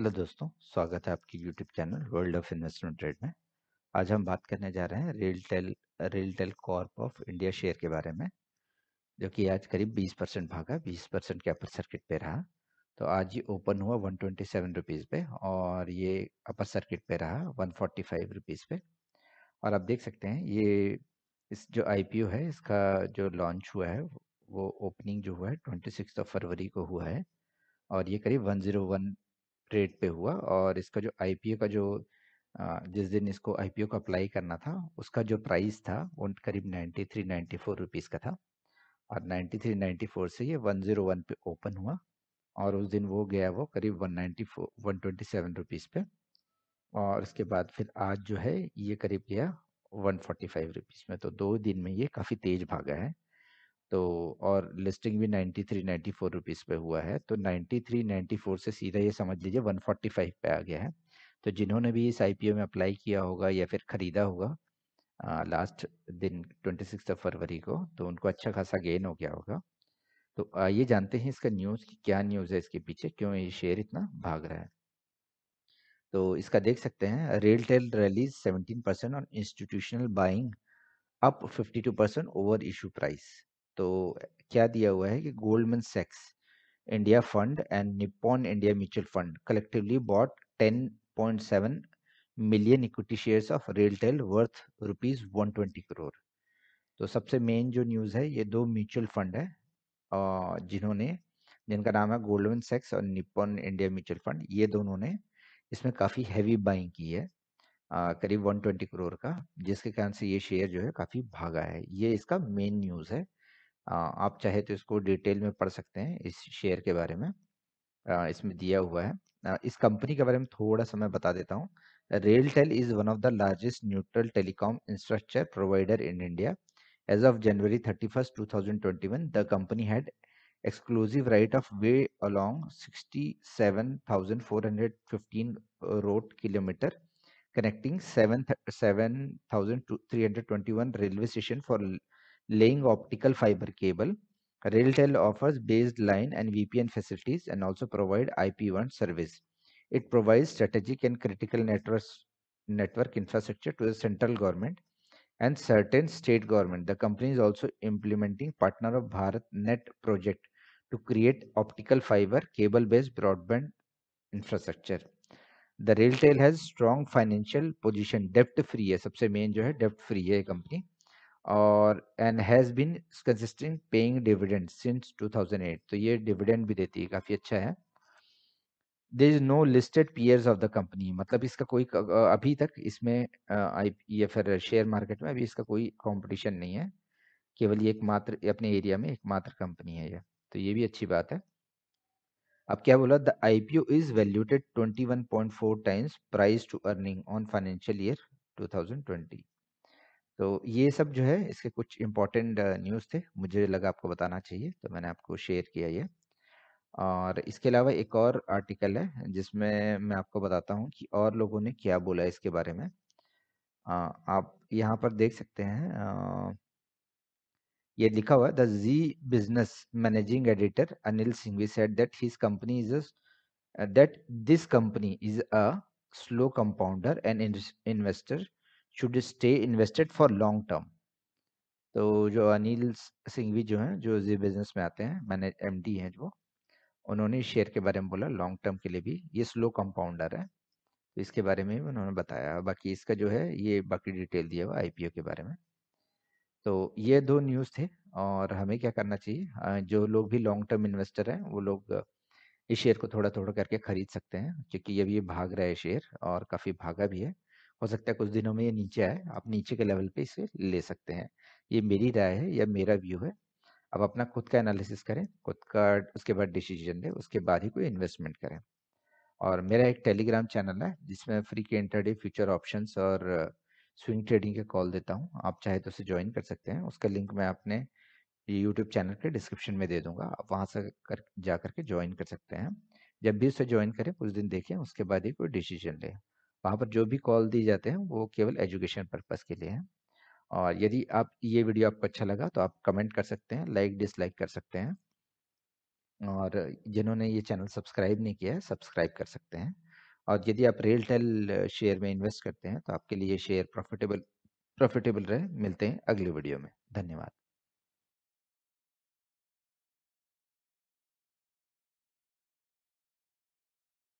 Hello दोस्तों स्वागत है आपकी YouTube channel world of investment trade में आज हम बात करने जा रहे हैं RailTel RailTel corp of India share के बारे में जो कि आज करीब 20 परसेंट भागा 20 परसेंट के अपर सर्किट पे रहा तो आज ये ओपन हुआ वन ट्वेंटी सेवन रुपीज़ पे और ये अपर सर्किट पे रहा वन फोर्टी फाइव रुपीज़ पे और आप देख सकते हैं ये इस जो आई है इसका जो लॉन्च हुआ है वो ओपनिंग जो हुआ है ट्वेंटी ऑफ फरवरी को हुआ है और ये करीब वन जीरो वन ट्रेड पे हुआ और इसका जो आईपीओ का जो जिस दिन इसको आईपीओ को अप्लाई करना था उसका जो प्राइस था वो करीब ninety three ninety four rupees का था और नाइन्टी थ्री नाइन्टी फोर से ये वन ज़ीरो वन पे ओपन हुआ और उस दिन वो गया वो करीब one ninety four one twenty seven rupees पे और उसके बाद फिर आज जो है ये करीब गया वन फोर्टी फाइव रुपीज़ में तो दो दिन में ये काफ़ी तेज़ भागा है तो और लिस्टिंग भी 93 94 रुपीस पे हुआ है तो 93 94 से सीधा ये समझ लीजिए 145 पे आ गया है तो जिन्होंने भी इस ओ में अप्लाई किया होगा या फिर ख़रीदा होगा आ, लास्ट दिन ट्वेंटी सिक्स फरवरी को तो उनको अच्छा खासा गेन हो गया होगा तो आइए जानते हैं इसका न्यूज़ कि क्या न्यूज़ है इसके पीछे क्यों ये शेयर इतना भाग रहा है तो इसका देख सकते हैं रेल टेल रैलीज सेवनटीन परसेंट और institutional buying up fifty two percent over issue price तो क्या दिया हुआ है कि गोल्डमैन सेक्स India fund and Nippon India mutual fund collectively bought 10.7 million equity shares of RailTel worth rupees 120 crore तो सबसे मेन जो न्यूज़ है ये दो म्यूचुअल फंड है जिन्होंने जिनका नाम है गोल्डमैन सेक्स और निपॉन इंडिया म्यूचुअल फंड ये दोनों ने इसमें काफ़ी हैवी बाइंग की है करीब करीब 120 करोड़ का जिसके कारण से ये शेयर जो है काफ़ी भागा है ये इसका मेन न्यूज़ है आप चाहे तो इसको डिटेल में पढ़ सकते हैं इस शेयर के बारे में इसमें दिया हुआ है इस कंपनी के बारे में थोड़ा सा मैं बता देता हूँ RailTel is one of the largest neutral telecom infrastructure provider in India As of January 31st, 2021, the company had exclusive right of way along 67,415 uh, road kilometer, connecting 7,321 railway station for laying optical fiber cable. RailTel offers baseline and VPN facilities and also provide IP1 service. It provides strategic and critical networks, network infrastructure to the central government and certain state government. The company is also implementing partner of BharatNet project to create optical fiber cable based broadband infrastructure. The RailTel has strong financial position, debt free. a सबसे main जो है डेप्ट free है और and has been consisting paying dividend since 2008 तो ये dividend भी देती है काफ़ी अच्छा है there is no listed peers of the company मतलब इसका कोई अभी तक इसमें आई या फिर शेयर मार्केट में अभी इसका कोई कंपटीशन नहीं है केवल ये एकमात्र अपने एरिया में एकमात्र कंपनी है ये तो ये भी अच्छी बात है अब क्या बोला the I P O is valued twenty one point four times price to earning on financial year two thousand twenty तो ये सब जो है इसके कुछ इम्पोर्टेंट न्यूज़ थे मुझे लगा आपको बताना चाहिए तो मैंने आपको शेयर किया ये और इसके अलावा एक और आर्टिकल है जिसमें मैं आपको बताता हूँ कि और लोगों ने क्या बोला इसके बारे में आ, आप यहाँ पर देख सकते हैं आ, ये लिखा हुआ है the Zee business managing editor Anil Singhvi said that his company is that this company is a slow compounder and investor should stay invested for long term तो जो अनिल सिंघवी जो हैं जो जी बिजनेस में आते हैं मैंने एम डी हैं जो उन्होंने शेयर के बारे में बोला लॉन्ग टर्म के लिए भी ये स्लो कंपाउंडर है तो इसके बारे में भी उन्होंने बताया बाकी इसका जो है ये बाकी डिटेल दिया हुआ ओ के बारे में तो ये दो न्यूज़ थे और हमें क्या करना चाहिए जो लोग भी लॉन्ग टर्म इन्वेस्टर हैं वो लोग इस शेयर को थोड़ा थोड़ा करके खरीद सकते हैं क्योंकि ये भी भाग रहा है शेयर और काफ़ी भागा भी है हो सकता है कुछ दिनों में ये नीचे आए आप नीचे के लेवल पे इसे ले सकते हैं ये मेरी राय है या मेरा व्यू है अब अपना खुद का एनालिसिस करें खुद का उसके बाद डिसीजन लें उसके बाद ही कोई इन्वेस्टमेंट करें और मेरा एक टेलीग्राम चैनल है जिसमें फ्री के इंटरडे फ्यूचर ऑप्शन और स्विंग ट्रेडिंग के कॉल देता हूँ आप चाहे तो उसे ज्वाइन कर सकते हैं उसका लिंक मैं अपने यूट्यूब चैनल के डिस्क्रिप्शन में दे दूंगा आप वहाँ से कर जा करके ज्वाइन कर सकते हैं जब भी उसे ज्वाइन करें कुछ दिन देखें उसके बाद ही कोई डिसीजन लें वहाँ पर जो भी कॉल दिए जाते हैं वो केवल एजुकेशन पर्पज़ के लिए हैं और यदि आप ये वीडियो आपको अच्छा लगा तो आप कमेंट कर सकते हैं लाइक डिसलाइक कर सकते हैं और जिन्होंने ये चैनल सब्सक्राइब नहीं किया है सब्सक्राइब कर सकते हैं और यदि आप रियल टेल शेयर में इन्वेस्ट करते हैं तो आपके लिए शेयर प्रॉफिटेबल प्रॉफिटेबल रहे मिलते हैं अगले वीडियो में धन्यवाद